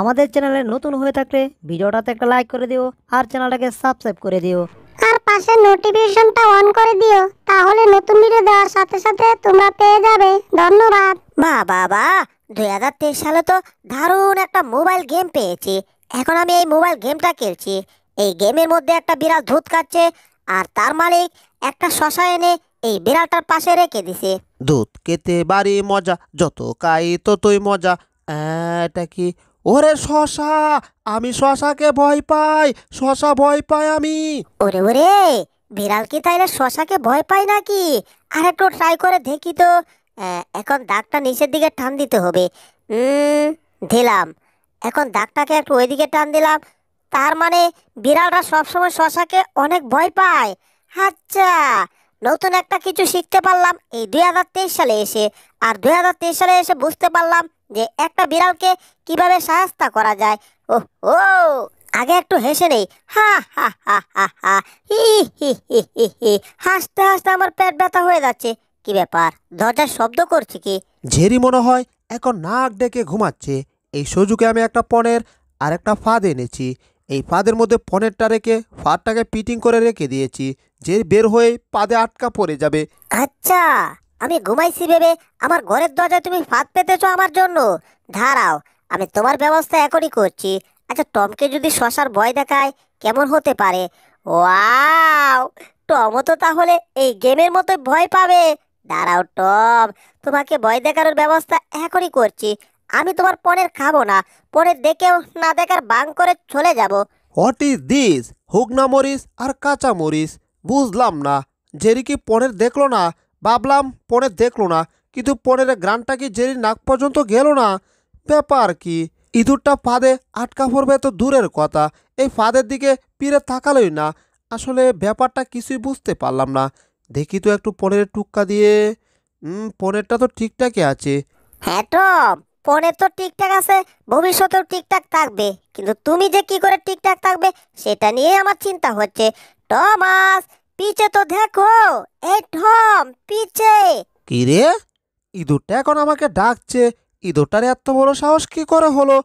আমাদের চ্যানেলে নতুন হয়ে থাকলে ভিডিওটাতে একটা লাইক করে দিও আর চ্যানেলটাকে সাবস্ক্রাইব করে দিও আর পাশে নোটিফিকেশনটা অন করে দিও তাহলে নতুন ভিডিও দেওয়ার সাথে সাথে তোমরা পেয়ে যাবে ধন্যবাদ বা বাবা দুই হাজার তেইশ সালে তো দারুণ একটা মোবাইল গেম পেয়েছি এখন আমি এই মোবাইল গেমটা খেলছি এই গেমের মধ্যে একটা বিড়াল ধূত খাচ্ছে আর তার মালিক একটা শশা এনে এই বিড়ালটার পাশে রেখে দিছে দুধ খেতে বাড়ি মজা যত কাই ততই মজা এটা কি ওরে শশা আমি শশাকে ভয় পাই শশা ভয় পাই আমি ওরে ওরে বিড়াল কি তাইলে শশাকে ভয় পাই নাকি আর একটু ট্রাই করে দেখি তো এখন দাগটা নিচের দিকে টান দিতে হবে দিলাম এখন দাগটাকে একটু ওইদিকে টান দিলাম তার মানে বিড়ালটা সবসময় শশাকে অনেক ভয় পায় আচ্ছা নতুন একটা কিছু শিখতে পারলাম এই দুই সালে এসে আর দুই সালে এসে বুঝতে পারলাম যে একটা বিড়ালকে কিভাবে সাহায্য করা যায় ও ও আগে একটু হেসে নেই হা হা হা হা হা হি হি হি হাসতে হাসতে আমার পেট ব্যথা হয়ে যাচ্ছে কি ব্যাপার দরজার শব্দ করছে কি ঝেরি মনে হয় এখন নাক ডেকে ঘুমাচ্ছে এই সুযোগে আমি একটা পনের আর একটা ফাঁদ এনেছি এই ফাঁদের মধ্যে পনেরটা রেখে ফাঁদটাকে পিটিং করে রেখে দিয়েছি যে বের হয়ে পাদে আটকা পড়ে যাবে আচ্ছা আমি ঘুমাইছি ভেবে আমার ঘরের দরজায় তুমি ফাঁদ পেতেছো আমার জন্য ধারাও আমি তোমার ব্যবস্থা এখনই করছি আচ্ছা টমকে যদি শশার ভয় দেখায় কেমন হতে পারে ওয়াও টমও তো তাহলে এই গেমের মতো ভয় পাবে দাঁড়াও টম তোমাকে ভয় দেখানোর ব্যবস্থা এখনই করছি আমি তোমার পনির খাবো না পনির দেখেও না দেখার বাং করে চলে যাব হোয়াট ইজ দিস হুগনা মরিচ আর কাঁচা মরিচ বুঝলাম না জেরি কি পনের দেখলো না ভাবলাম পনের দেখলো না কিন্তু পনের গ্রানটা কি জেরি নাক পর্যন্ত গেল না ব্যাপার কি ইঁদুরটা ফাঁদে আটকা পড়বে তো দূরের কথা এই ফাঁদের দিকে পিড়ে থাকালোই না আসলে ব্যাপারটা কিছুই বুঝতে পারলাম না দেখি তো একটু পনের টুক্কা দিয়ে পনেরটা তো ঠিকঠাকই আছে হ্যাঁ ফোনে তো ঠিকঠাক আছে ভবিষ্যতেও ঠিকঠাক থাকবে কিন্তু তুমি যে কি করে ঠিকঠাক থাকবে সেটা নিয়ে আমার চিন্তা হচ্ছে টমাস পিছে তো দেখো এই টম পিছে কি রে ইঁদুরটা এখন আমাকে ডাকছে ইঁদুরটার এত বড় সাহস কি করে হলো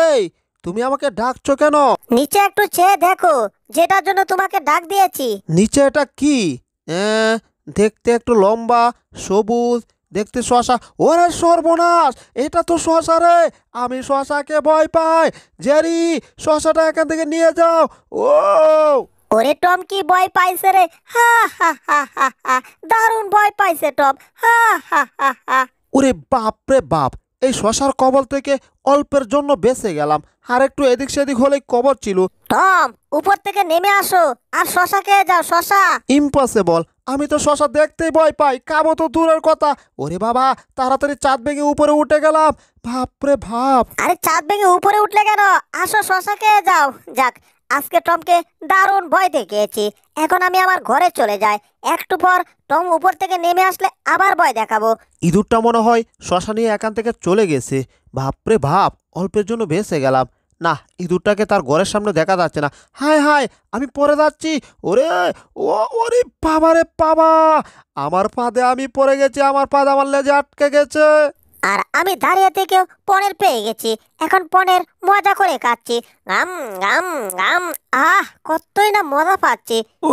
এই তুমি আমাকে ডাকছো কেন নিচে একটু চেয়ে দেখো যেটার জন্য তোমাকে ডাক দিয়েছি নিচে এটা কি দেখতে একটু লম্বা সবুজ দেখতে শশা ওরে সর্বনাশ এটা তো শশা রে আমি শশাকে ভয় পাই জেরি শশাটা এখান থেকে নিয়ে যাও ও ওরে টম কি ভয় পাইছে রে হা হা হা হা হা দারুণ ভয় পাইছে টম হা হা হা হা ওরে বাপ রে বাপ এই শশার কবল থেকে অল্পের জন্য বেঁচে গেলাম আর একটু এদিক সেদিক হলেই কবর ছিল টম উপর থেকে নেমে আসো আর শশা যাও শশা ইম্পসিবল আমি তো শশা দেখতেই ভয় পাই কাবো তো দূরের কথা ওরে বাবা তাড়াতাড়ি চাঁদ ভেঙে উপরে উঠে গেলাম ভাবরে ভাব আরে চাঁদ ভেঙে উপরে উঠলে কেন আসো শশা খেয়ে যাও যাক আজকে টমকে দারুণ ভয় দেখিয়েছি এখন আমি আমার ঘরে চলে যাই একটু পর টম উপর থেকে নেমে আসলে আবার ভয় দেখাবো ইঁদুরটা মনে হয় শশা নিয়ে এখান থেকে চলে গেছে ভাবরে ভাব অল্পের জন্য ভেসে গেলাম না ইঁদুরটাকে তার ঘরের সামনে দেখা যাচ্ছে না হায় হায় আমি পরে যাচ্ছি ওরে ও ওরে বাবা রে বাবা আমার পাদে আমি পড়ে গেছি আমার পাদ আমার লেজে আটকে গেছে আর আমি দাঁড়িয়ে থেকেও পনের পেয়ে গেছি এখন পনের মজা করে খাচ্ছি গাম গাম গাম আহ কতই না মজা পাচ্ছি ও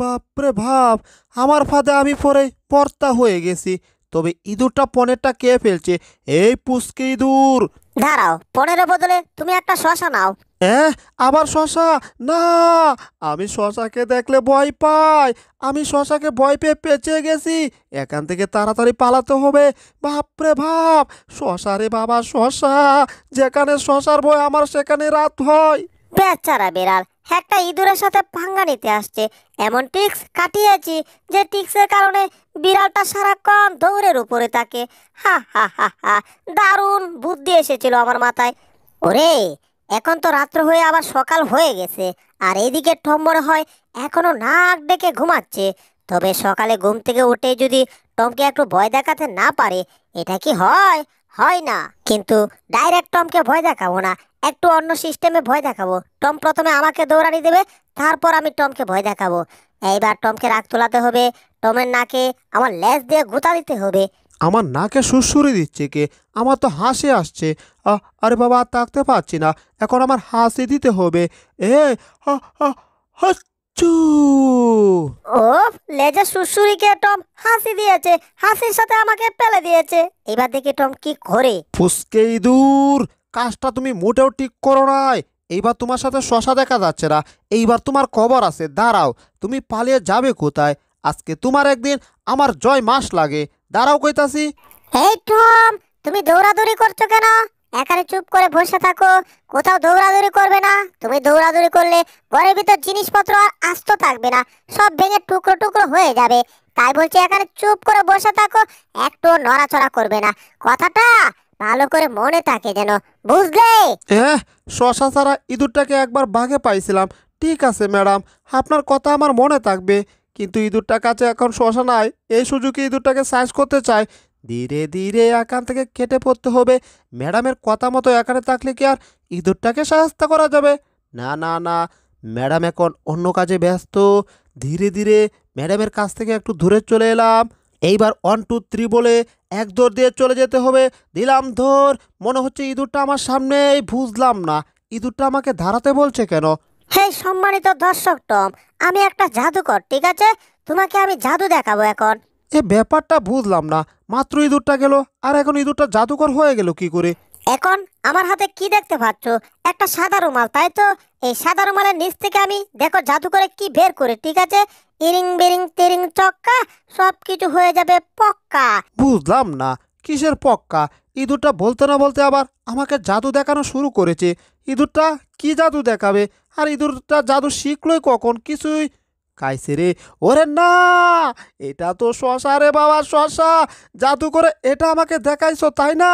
বাপরে ভাব আমার ফাঁদে আমি পরে পর্তা হয়ে গেছি তবে ইঁদুরটা পনেরটা কে ফেলছে এই পুষ্কে ইঁদুর দাঁড়াও পনেরো বদলে তুমি একটা শশা নাও হ্যাঁ আবার শশা না আমি শশাকে দেখলে ভয় পাই আমি শশাকে ভয় পেয়ে পেঁচে গেছি এখান থেকে তাড়াতাড়ি পালাতে হবে বাপরে বাপ শশা রে বাবা শশা যেখানে শশার ভয় আমার সেখানে রাত হয় বেচারা বেড়াল একটা ইঁদুরের সাথে পাঙ্গা নিতে আসছে এমন টিক্স কাটিয়েছি যে টিক্সের কারণে বিড়ালটা সারাক্ষণ দৌড়ের উপরে থাকে হা হা হা হা দারুণ বুদ্ধি এসেছিল আমার মাথায় ওরে এখন তো রাত্র হয়ে আবার সকাল হয়ে গেছে আর এইদিকে টম মনে হয় এখনও নাক ডেকে ঘুমাচ্ছে তবে সকালে ঘুম থেকে উঠে যদি টমকে একটু ভয় দেখাতে না পারে এটা কি হয় হয় না কিন্তু ডাইরেক্ট টমকে ভয় দেখাবো না একটু অন্য সিস্টেমে ভয় দেখাবো টম প্রথমে আমাকে দৌড়ানি দেবে তারপর আমি টমকে ভয় দেখাবো এইবার টমকে রাগ তোলাতে হবে টমের নাকে আমার ল্যাস দিয়ে গুতা দিতে হবে আমার নাকে সুসুরি দিচ্ছে কে আমার তো হাসি আসছে আরে বাবা আর থাকতে পারছি না এখন আমার হাসি দিতে হবে এ ও লেজে সুরসুরিকে টম হাসি দিয়েছে হাসির সাথে আমাকে পেলে দিয়েছে এবার দেখি টম কি করে ফুসকেই দূর কাজটা তুমি মোটেও ঠিক করো নাই এইবার তোমার সাথে শশা দেখা যাচ্ছে না এইবার তোমার খবর আছে দাঁড়াও তুমি পালিয়ে যাবে কোথায় আজকে তোমার একদিন আমার জয় মাস লাগে দাঁড়াও কইতাছি এই টম তুমি দৌড়াদৌড়ি করছো কেন এখানে চুপ করে বসে থাকো কোথাও দৌড়াদৌড়ি করবে না তুমি দৌড়াদৌড়ি করলে ঘরের ভিতর জিনিসপত্র আর আস্ত থাকবে না সব ভেঙে টুকরো টুকরো হয়ে যাবে তাই বলছি এখানে চুপ করে বসে থাকো একটু নড়াচড়া করবে না কথাটা ভালো করে মনে থাকে যেন বুঝলে হ্যাঁ শশা ছাড়া ইঁদুরটাকে একবার বাঘে পাইছিলাম ঠিক আছে ম্যাডাম আপনার কথা আমার মনে থাকবে কিন্তু ইঁদুরটার কাছে এখন শশা নাই এই সুযোগে ইঁদুরটাকে সাইজ করতে চাই ধীরে ধীরে এখান থেকে কেটে পড়তে হবে ম্যাডামের কথা মতো এখানে থাকলে কি আর ইঁদুরটাকে সাহায্য করা যাবে না না না ম্যাডাম এখন অন্য কাজে ব্যস্ত ধীরে ধীরে ম্যাডামের কাছ থেকে একটু দূরে চলে এলাম এইবার ওয়ান টু থ্রি বলে এক দৌড় দিয়ে চলে যেতে হবে দিলাম ধর মনে হচ্ছে ইঁদুরটা আমার সামনেই বুঝলাম না ইঁদুরটা আমাকে ধারাতে বলছে কেন হে সম্মানিত দর্শক টম আমি একটা জাদুকর ঠিক আছে তোমাকে আমি জাদু দেখাবো এখন এ ব্যাপারটা বুঝলাম না মাত্র ইঁদুরটা গেল আর এখন ইঁদুরটা জাদুকর হয়ে গেল কি করে এখন আমার হাতে কি দেখতে পাচ্ছ একটা সাদা রুমাল তাই তো এই সাদা রুমালের নিচ থেকে আমি দেখো জাদু করে কি বের করে ঠিক আছে ইরিং বিরিং তিরিং চক্কা সব কিছু হয়ে যাবে পক্কা বুঝলাম না কিসের পক্কা ইঁদুরটা বলতে না বলতে আবার আমাকে জাদু দেখানো শুরু করেছে ইঁদুরটা কি জাদু দেখাবে আর ইঁদুরটা জাদু শিখলোই কখন কিছুই খাইছে রে ওরে না এটা তো শশা রে বাবা শশা জাদু করে এটা আমাকে দেখাইছো তাই না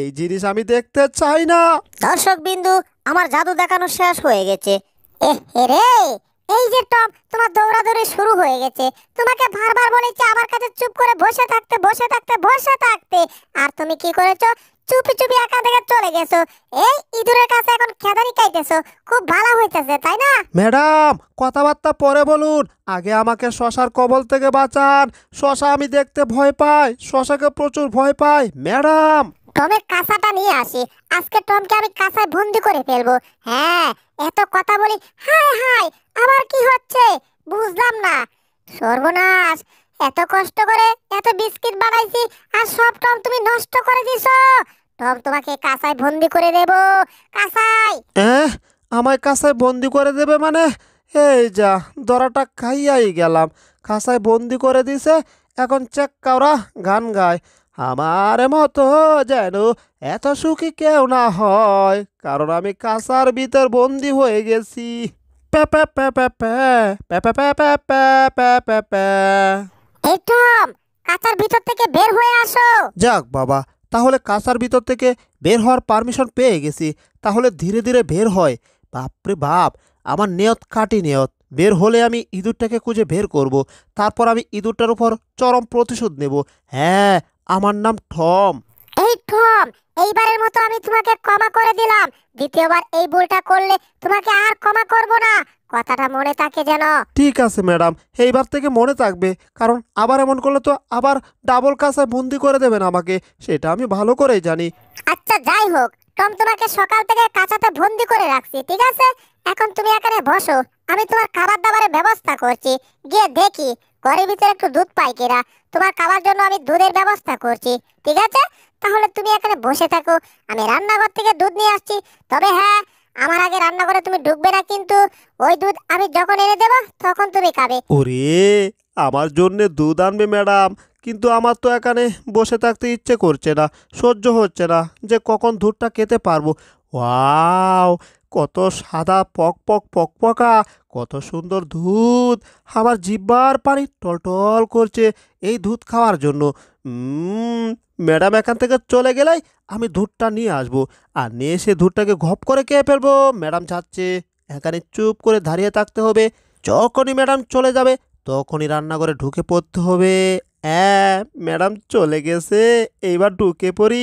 এই জিনিস আমি দেখতে চাই না দর্শক বিন্দু আমার জাদু দেখানো শেষ হয়ে গেছে এ রে এই যে টপ তোমার দৌড়াদৌড়ি শুরু হয়ে গেছে তোমাকে বারবার বলেছি আমার কাছে চুপ করে বসে থাকতে বসে থাকতে বসে থাকতে আর তুমি কি করেছো চুপি চুপি একা থেকে চলে গেছো এই ইঁদুরের কাছে এখন খেদারি খাইতেছো খুব ভালো হইতেছে তাই না ম্যাডাম কথাবার্তা পরে বলুন আগে আমাকে শশার কবল থেকে বাঁচান শশা আমি দেখতে ভয় পাই শশাকে প্রচুর ভয় পাই ম্যাডাম টমের কাঁচাটা নিয়ে আসি আজকে টমকে আমি কাঁচায় বন্দি করে ফেলবো হ্যাঁ এত কথা বলি হাই হাই আবার কি হচ্ছে বুঝলাম না সর্বনাশ এত কষ্ট করে এত বিস্কিট বানাইছি আর সব টম তুমি নষ্ট করে দিছ টম তোমাকে কাঁচায় বন্দি করে দেব কাঁচায় আমায় কাঁচায় বন্দি করে দেবে মানে এই যা দরাটা খাইয়াই গেলাম কাঁচায় বন্দি করে দিছে এখন চেক কাউরা গান গায় আমার মতো যেন এত সুখী কেউ না হয় কারণ আমি কাঁসার ভিতর বন্দি হয়ে গেছি এই টম কাঁচার ভিতর থেকে বের হয়ে আসো যাক বাবা তাহলে কাঁসার ভিতর থেকে বের হওয়ার পারমিশন পেয়ে গেছি তাহলে ধীরে ধীরে বের হয় বাপরে বাপ আমার নিয়ত কাটি নিয়ত বের হলে আমি ইঁদুরটাকে খুঁজে বের করব। তারপর আমি ইঁদুরটার উপর চরম প্রতিশোধ নেব হ্যাঁ আমার নাম ঠম এই ঠম এইবারের মতো আমি তোমাকে ক্ষমা করে দিলাম দ্বিতীয়বার এই ভুলটা করলে তোমাকে আর ক্ষমা করব না কথাটা মনে থাকে যেন ঠিক আছে ম্যাডাম এইবার থেকে মনে থাকবে কারণ আবার এমন করলে তো আবার ডাবল কাঁচায় বন্দি করে দেবেন আমাকে সেটা আমি ভালো করেই জানি আচ্ছা যাই হোক টম তোমাকে সকাল থেকে কাঁচাতে বন্দি করে রাখছি ঠিক আছে এখন তুমি এখানে বসো আমি তোমার খাবার দাবারের ব্যবস্থা করছি গিয়ে দেখি ঘরের ভিতরে একটু দুধ পাই কিনা তোমার খাবার জন্য আমি দুধের ব্যবস্থা করছি ঠিক আছে তাহলে তুমি এখানে বসে থাকো আমি রান্নাঘর থেকে দুধ নিয়ে আসছি তবে হ্যাঁ আমার আগে রান্নাঘরে তুমি ঢুকবে না কিন্তু ওই দুধ আমি যখন এনে দেব তখন তুমি খাবে ওরে আমার জন্য দুধ আনবে ম্যাডাম কিন্তু আমার তো এখানে বসে থাকতে ইচ্ছে করছে না সহ্য হচ্ছে না যে কখন দুধটা খেতে পারবো ওয়াও কত সাদা পক পক পক পকা কত সুন্দর দুধ আমার জিব্বার পানি টলটল করছে এই দুধ খাওয়ার জন্য ম্যাডাম এখান থেকে চলে গেলেই আমি দুধটা নিয়ে আসবো আর নিয়ে এসে দুধটাকে ঘপ করে খেয়ে ফেলবো ম্যাডাম চাচ্ছে এখানে চুপ করে দাঁড়িয়ে থাকতে হবে যখনই ম্যাডাম চলে যাবে তখনই রান্নাঘরে ঢুকে পড়তে হবে হ্যাঁ ম্যাডাম চলে গেছে এইবার ঢুকে পড়ি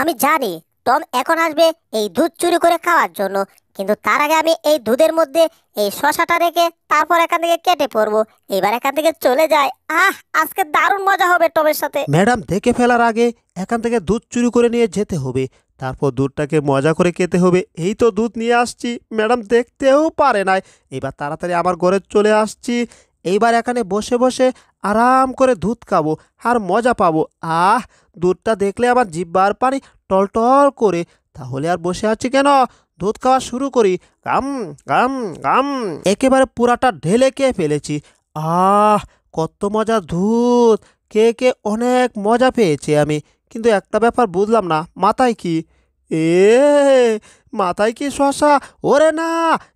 আমি জানি টম এখন আসবে এই দুধ চুরি করে খাওয়ার জন্য কিন্তু তার আগে আমি এই দুধের মধ্যে এই শশাটা রেখে তারপর এখান থেকে কেটে পড়ব এবার এখান থেকে চলে যায় আহ আজকে দারুণ মজা হবে টমের সাথে ম্যাডাম দেখে ফেলার আগে এখান থেকে দুধ চুরি করে নিয়ে যেতে হবে তারপর দুধটাকে মজা করে খেতে হবে এই তো দুধ নিয়ে আসছি ম্যাডাম দেখতেও পারে নাই এবার তাড়াতাড়ি আমার ঘরে চলে আসছি এইবার এখানে বসে বসে আরাম করে দুধ খাবো আর মজা পাবো আহ দুধটা দেখলে আমার জিব্বার পানি টলটল করে তাহলে আর বসে আছি কেন দুধ খাওয়া শুরু করি গাম গাম গাম একেবারে পুরাটা ঢেলে খেয়ে ফেলেছি আহ কত মজা দুধ কে কে অনেক মজা পেয়েছে আমি কিন্তু একটা ব্যাপার বুঝলাম না মাথায় কি এ মাথায় কি শশা ওরে না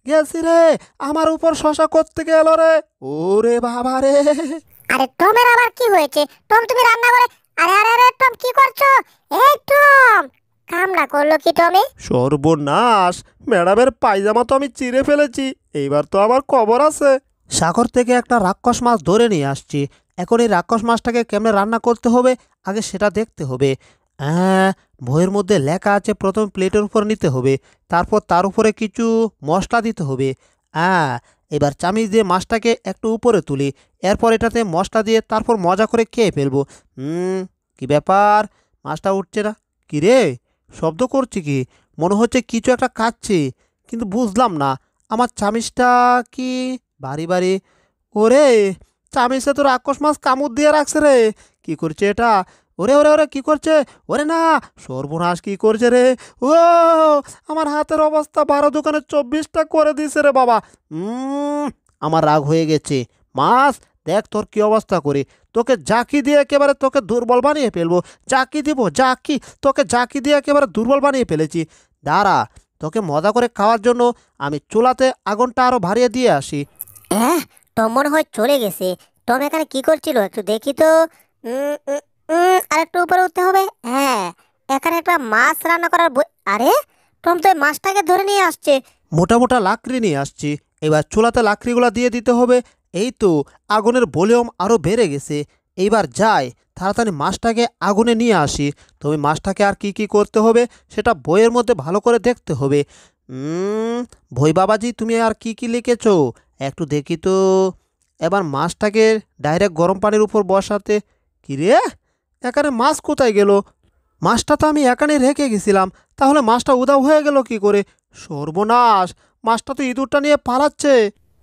গেছি রে আমার উপর শশা করতে গেল রে ওরে বাবা রে আরে টমের আবার কি হয়েছে টম তুমি রান্না করে আরে আরে আরে টম কি করছো এই টম রান্না করলো কি টমি সর্বনাশ ম্যাডামের পায়জামা তো আমি চিরে ফেলেছি এইবার তো আমার কবর আছে সাগর থেকে একটা রাক্ষস মাছ ধরে নিয়ে আসছি এখন এই রাক্ষস মাছটাকে কেমনে রান্না করতে হবে আগে সেটা দেখতে হবে হ্যাঁ বইয়ের মধ্যে লেখা আছে প্রথম প্লেটের উপর নিতে হবে তারপর তার উপরে কিছু মশলা দিতে হবে হ্যাঁ এবার চামিচ দিয়ে মাছটাকে একটু উপরে তুলি এরপর এটাতে মশলা দিয়ে তারপর মজা করে খেয়ে ফেলবো হুম কী ব্যাপার মাছটা উঠছে না কী রে শব্দ করছি কি মনে হচ্ছে কিছু একটা কাচ্ছে কিন্তু বুঝলাম না আমার চামিজটা কি বাড়ি বাড়ি ওরে চামিচে তোর রাক্ষস মাছ কামড় দিয়ে রাখছে রে কি করছে এটা ওরে ওরে ওরে কি করছে ওরে না সর্বনাশ কি করছে রে ও আমার হাতের অবস্থা বারো দোকানে চব্বিশটা করে দিছে রে বাবা আমার রাগ হয়ে গেছে মাছ দেখ তোর কী অবস্থা করি তোকে জাকি দিয়ে একেবারে তোকে দুর্বল বানিয়ে ফেলবো জাকি দিব জাকি তোকে জাকি দিয়ে একেবারে দুর্বল বানিয়ে ফেলেছি দাঁড়া তোকে মজা করে খাওয়ার জন্য আমি চুলাতে আগুনটা আরও ভারিয়ে দিয়ে আসি হ্যাঁ টম মনে হয় চলে গেছে টম এখানে কি করছিল একটু দেখি তো আর একটু উপরে উঠতে হবে হ্যাঁ এখানে একটা মাছ রান্না করার আরে টম তো মাছটাকে ধরে নিয়ে আসছে মোটা মোটা লাকড়ি নিয়ে আসছি এবার চুলাতে লাকড়িগুলো দিয়ে দিতে হবে এই তো আগুনের ভলিউম আরও বেড়ে গেছে এইবার যাই তাড়াতাড়ি মাছটাকে আগুনে নিয়ে আসি তুমি মাছটাকে আর কি কি করতে হবে সেটা বইয়ের মধ্যে ভালো করে দেখতে হবে বই বাবাজি তুমি আর কি কি লিখেছ একটু দেখি তো এবার মাছটাকে ডাইরেক্ট গরম পানির উপর বসাতে কি রে এখানে মাছ কোথায় গেল মাছটা তো আমি এখানে রেখে গেছিলাম তাহলে মাছটা উদাও হয়ে গেল কি করে সর্বনাশ মাছটা তো ইঁদুরটা নিয়ে পালাচ্ছে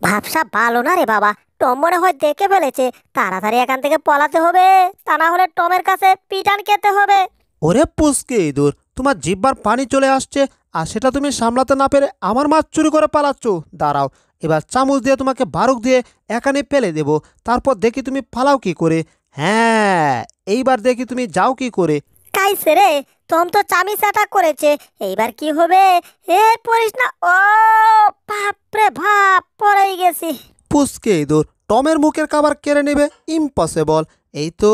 ভাবসা ভালো না রে বাবা টম মনে হয় দেখে ফেলেছে তাড়াতাড়ি এখান থেকে পলাতে হবে তা না হলে টমের কাছে পিটান খেতে হবে ওরে পুসকে ইঁদুর তোমার জিব্বার পানি চলে আসছে আর সেটা তুমি সামলাতে না পেরে আমার মাছ চুরি করে পালাচ্ছ দাঁড়াও এবার চামচ দিয়ে তোমাকে বারুক দিয়ে এখানে ফেলে দেব তারপর দেখি তুমি পালাও কি করে হ্যাঁ এইবার দেখি তুমি যাও কি করে কাইছে রে তোম তো চামিচ অ্যাটাক করেছে এইবার কি হবে এ পড়িস না ও বাপরে ভাপ পড়েই গেছি পুচকে ইঁদুর টমের মুখের খাবার কেড়ে নেবে ইম্পসিবল এই তো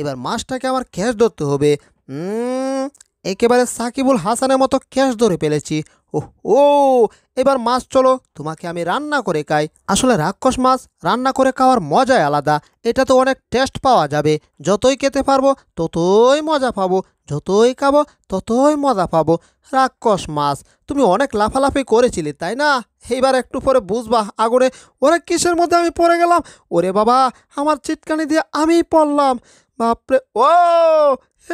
এবার মাছটাকে আমার ক্যাশ ধরতে হবে একেবারে সাকিবুল হাসানের মতো ক্যাশ ধরে ফেলেছি ওহ ও এবার মাছ চলো তোমাকে আমি রান্না করে খাই আসলে রাক্ষস মাছ রান্না করে খাওয়ার মজাই আলাদা এটা তো অনেক টেস্ট পাওয়া যাবে যতই খেতে পারবো ততই মজা পাবো যতই খাবো ততই মজা পাবো রাক্ষস মাছ তুমি অনেক লাফালাফি করেছিলে তাই না এইবার একটু পরে বুঝবা আগুনে ওরে কিসের মধ্যে আমি পড়ে গেলাম ওরে বাবা আমার চিটকানি দিয়ে আমি পড়লাম বাপরে ও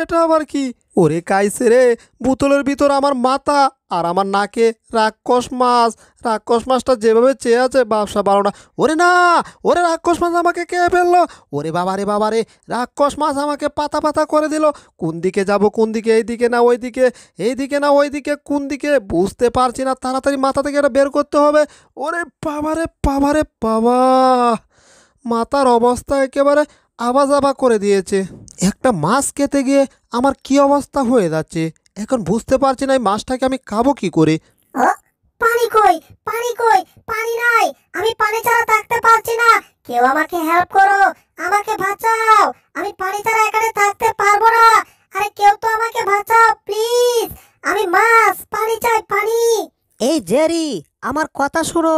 এটা আবার কি ওরে কাইছে রে বোতলের ভিতর আমার মাথা আর আমার নাকে রাক্ষস মাছ রাক্ষস মাছটা যেভাবে চেয়ে আছে ব্যবসা বাড়ো না ওরে না ওরে রাক্ষস মাছ আমাকে কে ফেললো ওরে বাবারে বাবারে রাক্ষস মাছ আমাকে পাতা পাতা করে দিল কোন দিকে যাব কোন দিকে এই দিকে না ওই দিকে এই দিকে না ওই দিকে কোন দিকে বুঝতে পারছি না তাড়াতাড়ি মাথা থেকে এটা বের করতে হবে ওরে বাবারে বাবারে বাবা রে বাবা মাতার অবস্থা একেবারে আবা যাবা করে দিয়েছে একটা মাছ খেতে গিয়ে আমার কি অবস্থা হয়ে যাচ্ছে এখন বুঝতে পারছি না এই মাছটাকে আমি খাবো কি করে পানি কই পানি কই পানি নাই আমি পানি ছাড়া থাকতে পারছি না কেউ আমাকে হেল্প করো আমাকে বাঁচাও আমি পানি ছাড়া এখানে থাকতে পারবো না আরে কেউ তো আমাকে বাঁচাও প্লিজ আমি মাছ পানি চাই পানি এই জেরি আমার কথা শুনো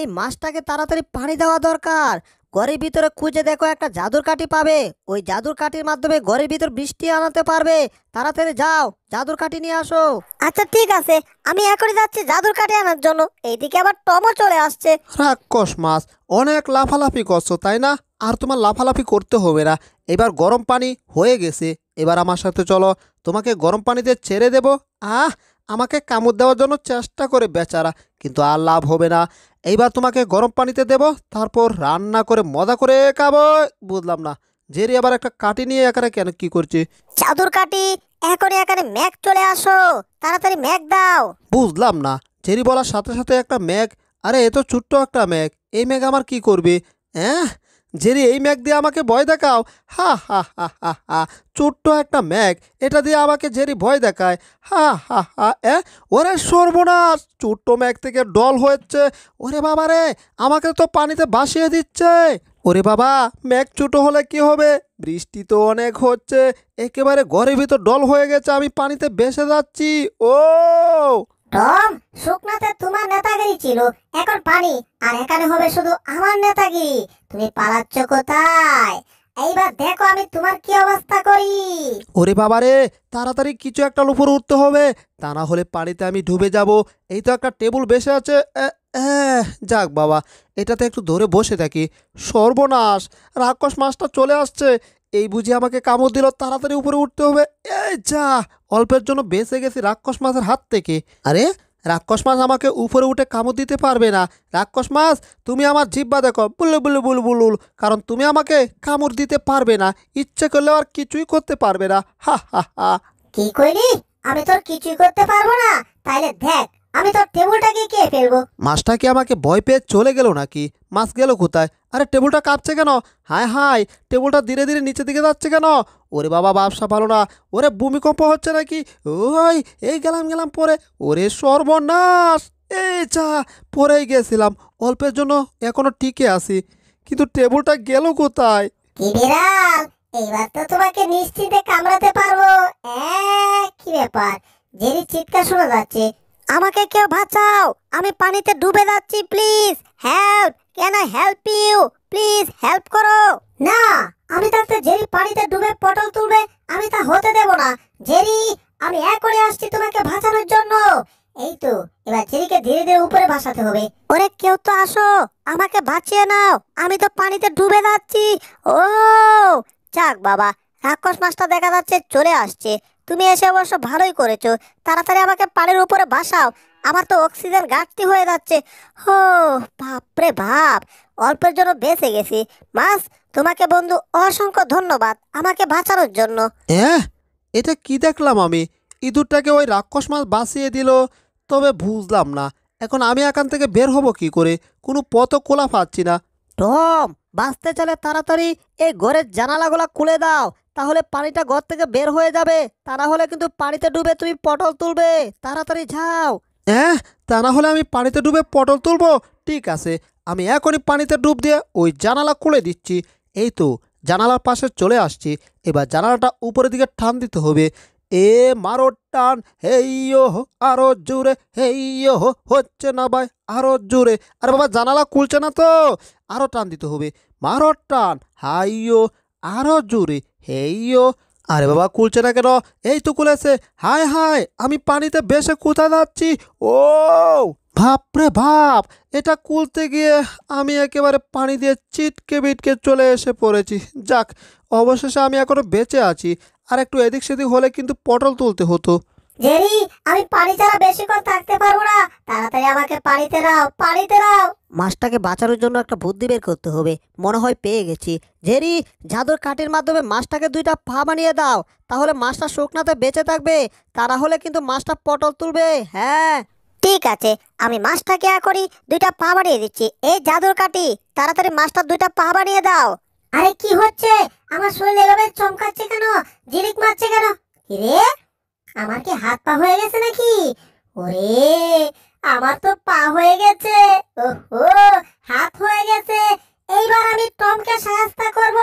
এই মাছটাকে তাড়াতাড়ি পানি দেওয়া দরকার ঘরের ভিতরে খুঁজে দেখো একটা জাদুর কাঠি পাবে ওই জাদুর কাঠির মাধ্যমে ঘরের ভিতর বৃষ্টি আনাতে পারবে তাড়াতাড়ি যাও জাদুর কাঠি নিয়ে আসো আচ্ছা ঠিক আছে আমি এখনই যাচ্ছি জাদুর কাঠি আনার জন্য এইদিকে আবার টমও চলে আসছে রাক্ষস মাস অনেক লাফালাফি করছো তাই না আর তোমার লাফালাফি করতে হবে না এবার গরম পানি হয়ে গেছে এবার আমার সাথে চলো তোমাকে গরম পানিতে ছেড়ে দেবো আহ আমাকে কামড় দেওয়ার জন্য চেষ্টা করে বেচারা কিন্তু আর লাভ হবে না এইবার তোমাকে গরম পানিতে দেব তারপর রান্না করে মজা করে খাবো বুঝলাম না জেরি আবার একটা কাটি নিয়ে এখানে কেন কি করছে চাদর কাটি এখনই একারে ম্যাগ চলে আসো তাড়াতাড়ি ম্যাগ দাও বুঝলাম না জেরি বলার সাথে সাথে একটা ম্যাগ আরে এ তো ছোট্ট একটা ম্যাগ এই ম্যাগ আমার কি করবে হ্যাঁ জেরি এই ম্যাগ দিয়ে আমাকে ভয় দেখাও হা হা হা হা হা ছোট্ট একটা ম্যাগ এটা দিয়ে আমাকে জেরি ভয় দেখায় হা হা হা এ ওরে সর্বনাশ ছোট্ট ম্যাগ থেকে ডল হয়েছে ওরে বাবা রে আমাকে তো পানিতে ভাসিয়ে দিচ্ছে ওরে বাবা ম্যাগ ছোটো হলে কি হবে বৃষ্টি তো অনেক হচ্ছে একেবারে ঘরের ভিতর ডল হয়ে গেছে আমি পানিতে ভেসে যাচ্ছি ও টম শুকনাতে তোমার নেতাগিরি ছিল এখন পানি আর এখানে হবে শুধু আমার নেতাগিরি তুমি পালাচ্ছ কোথায় এইবার দেখো আমি তোমার কি অবস্থা করি ওরে বাবা রে তাড়াতাড়ি কিছু একটা উপর উঠতে হবে তা না হলে পানিতে আমি ডুবে যাব এই তো একটা টেবিল বেসে আছে যাক বাবা এটাতে একটু ধরে বসে থাকি সর্বনাশ রাক্ষস মাছটা চলে আসছে এই বুঝি আমাকে কামড় দিল তাড়াতাড়ি উপরে উঠতে হবে এই যা অল্পের জন্য বেঁচে গেছি রাক্ষস মাছের হাত থেকে আরে রাক্ষস মাছ আমাকে উপরে উঠে কামড় দিতে পারবে না রাক্ষস মাছ তুমি আমার জিব্বা দেখো বুলু বুলু বুলু বুলুল কারণ তুমি আমাকে কামড় দিতে পারবে না ইচ্ছে করলে আর কিছুই করতে পারবে না হা হা হা কি কইলি আমি তোর কিছুই করতে পারবো না তাইলে দেখ আমি তোর টেবিলটাকে কে ফেলবো মাছটা কি আমাকে ভয় পেয়ে চলে গেল নাকি মাছ গেল কোথায় আরে টেবিলটা কাঁপছে কেন হায় হায় টেবিলটা ধীরে ধীরে নিচের দিকে যাচ্ছে কেন ওরে বাবা ব্যবসা ভালো না ওরে ভূমিকম্প হচ্ছে নাকি ওই এই গেলাম গেলাম পরে ওরে সর্বনাশ এই যা পরেই গেছিলাম অল্পের জন্য এখনো টিকে আছি কিন্তু টেবিলটা গেল কোথায় কি বিড়াল এইবার তো তোমাকে নিশ্চিন্তে কামড়াতে পারবো কি ব্যাপার জেরি চিৎকার শোনা যাচ্ছে আমাকে কেউ বাঁচাও আমি পানিতে ডুবে যাচ্ছি please help can I help you please help করো না আমি তাতে জেরি পানিতে ডুবে পটল তুলবে আমি তা হতে দেব না জেরি আমি এক করে আসছি তোমাকে বাঁচানোর জন্য এই তো এবার জেরিকে ধীরে ধীরে উপরে ভাসাতে হবে ওরে কেউ তো আসো আমাকে বাঁচিয়ে নাও আমি তো পানিতে ডুবে যাচ্ছি ও যাক বাবা রাক্ষস মাছটা দেখা যাচ্ছে চলে আসছে তুমি এসে অবশ্য ভালোই করেছো তাড়াতাড়ি আমাকে পানির উপরে বাসাও আমার তো অক্সিজেন ঘাটতি হয়ে যাচ্ছে হো বাপরে বাপ অল্পের জন্য বেঁচে গেছি মাস তোমাকে বন্ধু অসংখ্য ধন্যবাদ আমাকে বাঁচানোর জন্য হ্যাঁ এটা কি দেখলাম আমি ইঁদুরটাকে ওই রাক্ষস মাছ বাঁচিয়ে দিল তবে বুঝলাম না এখন আমি এখান থেকে বের হব কি করে কোনো পথ খোলা পাচ্ছি না টম বাঁচতে চলে তাড়াতাড়ি এই ঘরের জানালাগুলো খুলে দাও তাহলে পানিটা ঘর থেকে বের হয়ে যাবে তা না হলে কিন্তু পানিতে ডুবে তুমি পটল তুলবে তাড়াতাড়ি যাও হ্যাঁ তা না হলে আমি পানিতে ডুবে পটল তুলবো ঠিক আছে আমি এখনই পানিতে ডুব দিয়ে ওই জানালা খুলে দিচ্ছি এই তো জানালার পাশে চলে আসছি এবার জানালাটা উপরের দিকে টান দিতে হবে এ মারো টান হেইও হো আরো জোরে হেইও হো হচ্ছে না ভাই আরো জোরে আরে বাবা জানালা খুলছে না তো আরও টান দিতে হবে মারো টান হাইও আরো জোরে ও আরে বাবা কুলছে না কেন এই তো কুলেছে হায় হায় আমি পানিতে বেশে কোথায় যাচ্ছি ও রে ভাপ এটা কুলতে গিয়ে আমি একেবারে পানি দিয়ে চিটকে বিটকে চলে এসে পড়েছি যাক অবশেষে আমি এখনও বেঁচে আছি আর একটু এদিক সেদিক হলে কিন্তু পটল তুলতে হতো জেরি আমি পানি ছাড়া বেশিক্ষণ থাকতে পারবো না তাড়াতাড়ি আমাকে পানিতে নাও পানিতে নাও মাছটাকে বাঁচানোর জন্য একটা বুদ্ধি বের করতে হবে মনে হয় পেয়ে গেছি জেরি জাদুর কাঠের মাধ্যমে মাছটাকে দুইটা পা বানিয়ে দাও তাহলে মাছটা শুকনাতে বেঁচে থাকবে তারা হলে কিন্তু মাছটা পটল তুলবে হ্যাঁ ঠিক আছে আমি মাছটা কেয়া করি দুইটা পা বানিয়ে দিচ্ছি এই জাদুর কাটি তাড়াতাড়ি মাছটা দুইটা পা বানিয়ে দাও আরে কি হচ্ছে আমার শরীর এভাবে চমকাচ্ছে কেন জিরিক মারছে কেন রে আমাকে হাত পা হয়ে গেছে নাকি ওরে আমার তো পা হয়ে গেছে ওহো হাত হয়ে গেছে এইবার আমি টমকে সাহায্য করব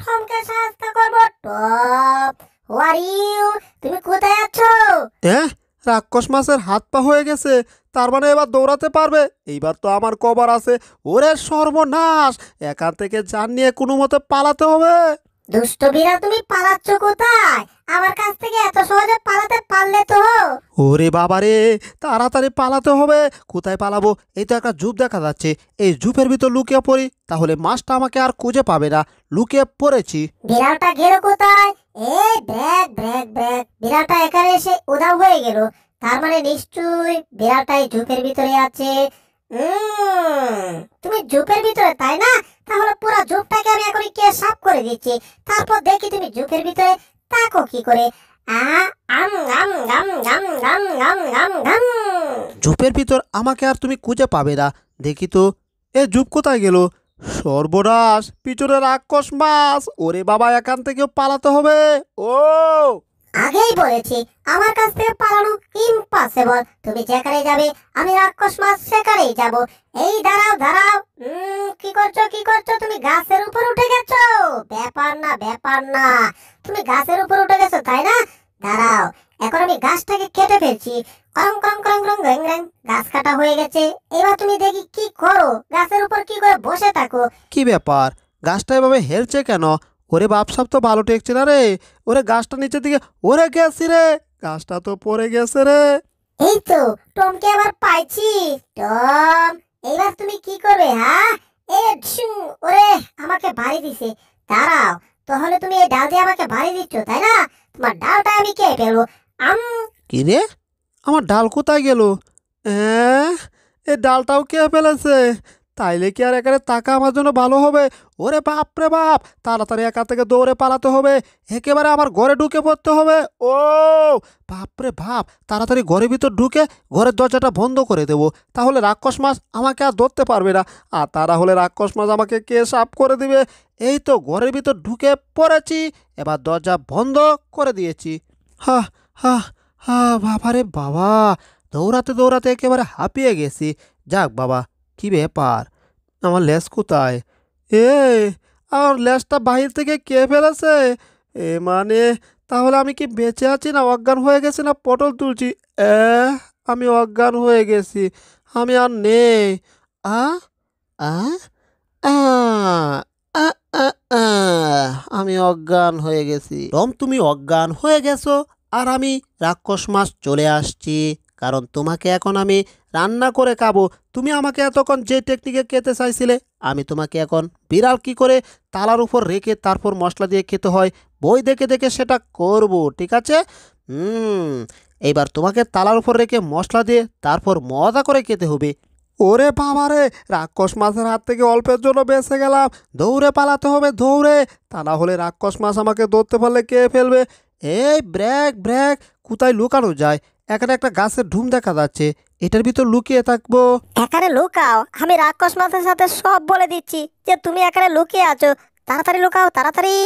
টমকে সাহায্য করব টপ হোয়ার ইউ তুমি কোথায় আছো হ্যাঁ রাক্ষস মাছের হাত পা হয়ে গেছে তার মানে এবার দৌড়াতে পারবে এইবার তো আমার কবার আছে ওরে সর্বনাশ এখান থেকে যান নিয়ে কোনো মতে পালাতে হবে দুষ্ট বিড়াল তুমি পালাচ্ছ কোথায় আমার কাছ থেকে এত সহজে পালাতে পারলে তো ওরে বাবা তাড়াতাড়ি পালাতে হবে কোথায় পালাবো এই তো একটা জুপ দেখা যাচ্ছে এই জুপের ভিতর লুকিয়ে পড়ি তাহলে মাছটা আমাকে আর খুঁজে পাবে না লুকিয়ে পড়েছি বিড়ালটা গেল কোথায় এ ব্যাগ ব্যাগ ব্যাগ বিড়ালটা এখানে এসে উধাও হয়ে গেল তার মানে নিশ্চয়ই বিড়ালটা এই জুপের ভিতরে আছে তুমি জুপের ভিতরে তাই না তাহলে পুরো জুপটাকে আমি এখন কে সাফ করে দিচ্ছি তারপর দেখি তুমি জুপের ভিতরে তাকো কি করে জুপের ভিতর আমাকে আর তুমি খুঁজে পাবে না দেখি তো এ জুপ কোথায় গেল সর্বনাশ পিছনে রাক্ষস ওরে বাবা এখান থেকে পালাতে হবে ও আগেই বলেছি আমার কাছ থেকে পালানো ইম্পসিবল তুমি যেখানে যাবে আমি রাক্ষস মাছ সেখানেই যাব এই দাঁড়াও দাঁড়াও কি করছো কি করছো তুমি গাছের উপর উঠে গেছো ব্যাপার না ব্যাপার না তুমি গাছের উপর উঠে গেছো তাই না দাঁড়াও এখন আমি গাছটাকে কেটে ফেলছি করং করং করং করং রং রং গাছ কাটা হয়ে গেছে এবার তুমি দেখি কি করো গাছের উপর কি করে বসে থাকো কি ব্যাপার গাছটা এভাবে হেলছে কেন ওরে বাপসাপ তো ভালো টেকছে না রে ওরে গাছটা নিচের দিকে ওরে গেছি রে গাছটা তো পড়ে গেছে রে এই তো টমকে আবার পাইছি টম এবার তুমি কি করবে হ্যাঁ এ ওরে আমাকে ভারী দিছে দাঁড়াও তাহলে তুমি এই ডাল দিয়ে আমাকে ভারী দিচ্ছ তাই না তোমার ডালটা আমি কে পেল আম কি রে আমার ডাল কোথায় গেল হ্যাঁ এ ডালটাও কে ফেলেছে তাইলে কি আর একারে তাকা আমার জন্য ভালো হবে ওরে বাপ রে বাপ তাড়াতাড়ি একা থেকে দৌড়ে পালাতে হবে একেবারে আমার ঘরে ঢুকে পড়তে হবে ও বাপ রে বাপ তাড়াতাড়ি ঘরের ভিতর ঢুকে ঘরের দরজাটা বন্ধ করে দেব তাহলে রাক্ষস মাছ আমাকে আর ধরতে পারবে না আর তারা হলে রাক্ষস মাছ আমাকে কে সাফ করে দিবে এই তো ঘরের ভিতর ঢুকে পড়েছি এবার দরজা বন্ধ করে দিয়েছি হা হা হা বাবা রে বাবা দৌড়াতে দৌড়াতে একেবারে হাঁপিয়ে গেছি যাক বাবা কি ব্যাপার আমার লেস কোথায় এ আর লেসটা বাহির থেকে কে ফেলেছে এ মানে তাহলে আমি কি বেঁচে আছি না অজ্ঞান হয়ে গেছি না পটল তুলছি এ আমি অজ্ঞান হয়ে গেছি আমি আর নেই আ আ আমি অজ্ঞান হয়ে গেছি রম তুমি অজ্ঞান হয়ে গেছো আর আমি রাক্ষস মাস চলে আসছি কারণ তোমাকে এখন আমি রান্না করে খাবো তুমি আমাকে এতক্ষণ যে টেকনিকে খেতে চাইছিলে আমি তোমাকে এখন বিড়াল কি করে তালার উপর রেখে তারপর মশলা দিয়ে খেতে হয় বই দেখে দেখে সেটা করব ঠিক আছে হুম এবার তোমাকে তালার উপর রেখে মশলা দিয়ে তারপর মজা করে খেতে হবে ওরে বাবারে রাক্ষস মাছের হাত থেকে অল্পের জন্য বেঁচে গেলাম দৌড়ে পালাতে হবে দৌড়ে তা না হলে রাক্ষস মাছ আমাকে ধরতে পারলে কে ফেলবে এই ব্র্যাক ব্র্যাক কোথায় লুকানো যায় এখানে একটা গাছের ঢুম দেখা যাচ্ছে এটার ভিতর লুকিয়ে থাকবো এখানে লুকাও আমি রাক্ষস মাথার সাথে সব বলে দিচ্ছি যে তুমি এখানে লুকিয়ে আছো তাড়াতাড়ি লুকাও তাড়াতাড়ি